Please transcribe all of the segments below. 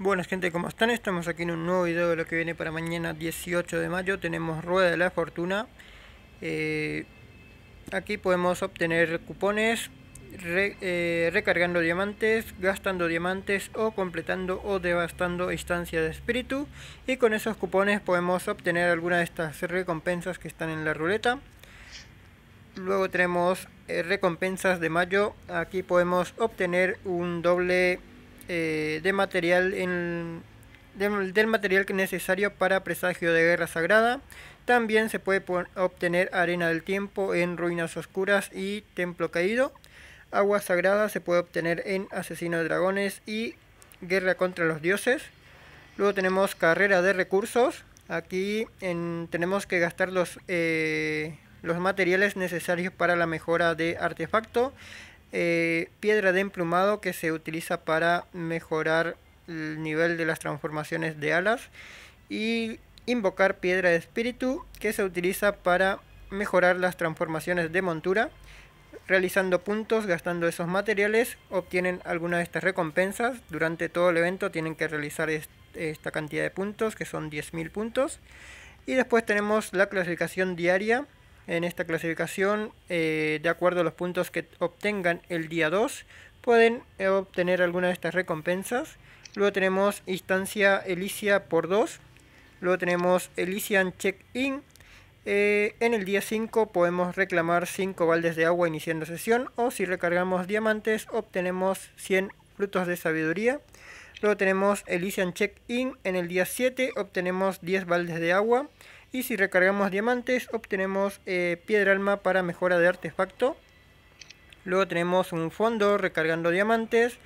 Buenas gente, ¿cómo están? Estamos aquí en un nuevo video de lo que viene para mañana 18 de mayo. Tenemos Rueda de la Fortuna. Eh, aquí podemos obtener cupones eh, recargando diamantes, gastando diamantes o completando o devastando instancias de espíritu. Y con esos cupones podemos obtener alguna de estas recompensas que están en la ruleta. Luego tenemos eh, recompensas de mayo. Aquí podemos obtener un doble eh, de material en, del material que necesario para presagio de guerra sagrada. También se puede obtener arena del tiempo en ruinas oscuras y templo caído. Agua sagrada se puede obtener en asesino de dragones y guerra contra los dioses. Luego tenemos carrera de recursos. Aquí en, tenemos que gastar los, eh, los materiales necesarios para la mejora de artefacto. Eh, piedra de emplumado que se utiliza para mejorar el nivel de las transformaciones de alas y invocar piedra de espíritu que se utiliza para mejorar las transformaciones de montura realizando puntos, gastando esos materiales, obtienen alguna de estas recompensas. Durante todo el evento tienen que realizar esta cantidad de puntos, que son 10.000 puntos. Y después tenemos la clasificación diaria, en esta clasificación, eh, de acuerdo a los puntos que obtengan el día 2, pueden eh, obtener alguna de estas recompensas. Luego tenemos instancia Elicia por 2. Luego tenemos Elysian Check-in. Eh, en el día 5 podemos reclamar 5 baldes de agua iniciando sesión o si recargamos diamantes obtenemos 100 frutos de sabiduría. Luego tenemos Elysian Check-in. En el día 7 obtenemos 10 baldes de agua. Y si recargamos diamantes obtenemos eh, piedra alma para mejora de artefacto. Luego tenemos un fondo recargando diamantes.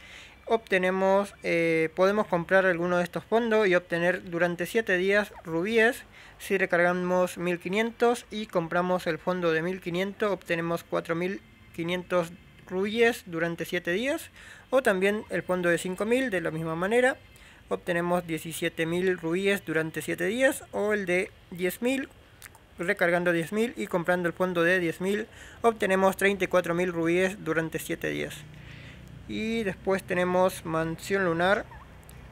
Obtenemos, eh, podemos comprar alguno de estos fondos y obtener durante 7 días rubíes. Si recargamos 1500 y compramos el fondo de 1500 obtenemos 4500 rubíes durante 7 días. O también el fondo de 5000 de la misma manera obtenemos 17.000 rubíes durante 7 días o el de 10.000 recargando 10.000 y comprando el fondo de 10.000 obtenemos 34.000 rubíes durante 7 días y después tenemos mansión lunar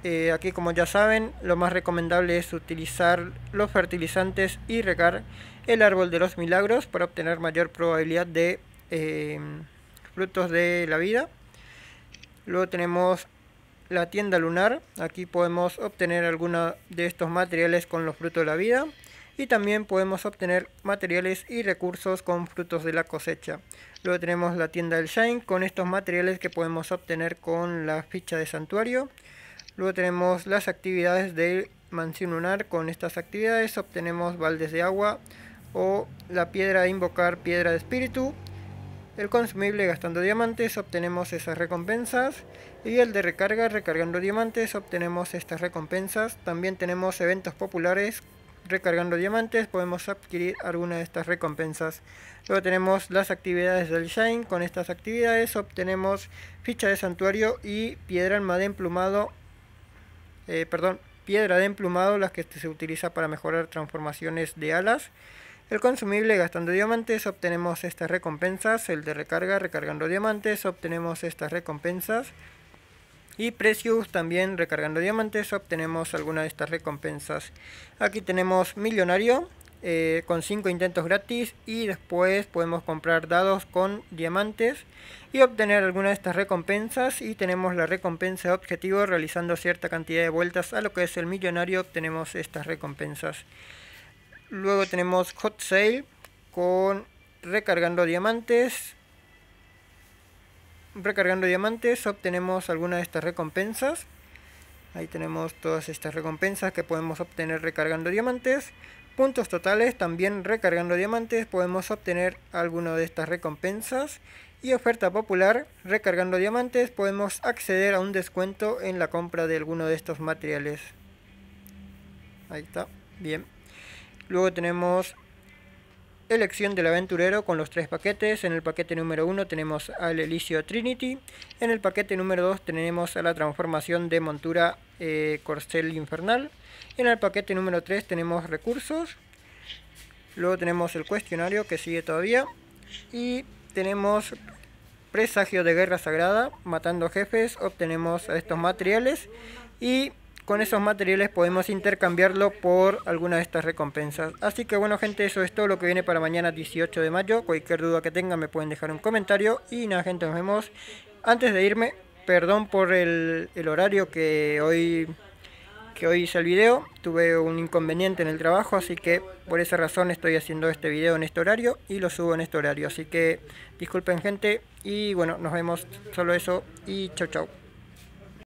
eh, aquí como ya saben lo más recomendable es utilizar los fertilizantes y regar el árbol de los milagros para obtener mayor probabilidad de eh, frutos de la vida luego tenemos la tienda lunar. Aquí podemos obtener algunos de estos materiales con los frutos de la vida. Y también podemos obtener materiales y recursos con frutos de la cosecha. Luego tenemos la tienda del Shine con estos materiales que podemos obtener con la ficha de santuario. Luego tenemos las actividades del mansión lunar. Con estas actividades obtenemos baldes de agua o la piedra de invocar, piedra de espíritu. El consumible gastando diamantes obtenemos esas recompensas y el de recarga recargando diamantes obtenemos estas recompensas. También tenemos eventos populares recargando diamantes podemos adquirir alguna de estas recompensas. Luego tenemos las actividades del Shine. Con estas actividades obtenemos ficha de santuario y piedra alma de emplumado. Eh, perdón, piedra de emplumado, las que se utiliza para mejorar transformaciones de alas. El consumible gastando diamantes obtenemos estas recompensas, el de recarga recargando diamantes obtenemos estas recompensas y precios también recargando diamantes obtenemos alguna de estas recompensas. Aquí tenemos Millonario eh, con 5 intentos gratis y después podemos comprar dados con diamantes y obtener alguna de estas recompensas y tenemos la recompensa de objetivo realizando cierta cantidad de vueltas a lo que es el millonario obtenemos estas recompensas. Luego tenemos Hot Sale con recargando diamantes. Recargando diamantes obtenemos algunas de estas recompensas. Ahí tenemos todas estas recompensas que podemos obtener recargando diamantes. Puntos totales, también recargando diamantes podemos obtener alguna de estas recompensas. Y oferta popular, recargando diamantes podemos acceder a un descuento en la compra de alguno de estos materiales. Ahí está, bien. Luego tenemos Elección del aventurero con los tres paquetes. En el paquete número 1 tenemos al Elicio Trinity. En el paquete número 2 tenemos a la transformación de montura eh, Corcel Infernal. En el paquete número 3 tenemos recursos. Luego tenemos el cuestionario que sigue todavía. Y tenemos presagio de guerra sagrada. Matando jefes obtenemos estos materiales. Y con esos materiales podemos intercambiarlo por alguna de estas recompensas. Así que bueno gente, eso es todo lo que viene para mañana 18 de mayo. Cualquier duda que tengan me pueden dejar un comentario. Y nada gente, nos vemos. Antes de irme, perdón por el, horario que hoy que hoy hice el video. Tuve un inconveniente en el trabajo, así que por esa razón estoy haciendo este video en este horario y lo subo en este horario. Así que disculpen gente y bueno, nos vemos. Solo eso y chau chau.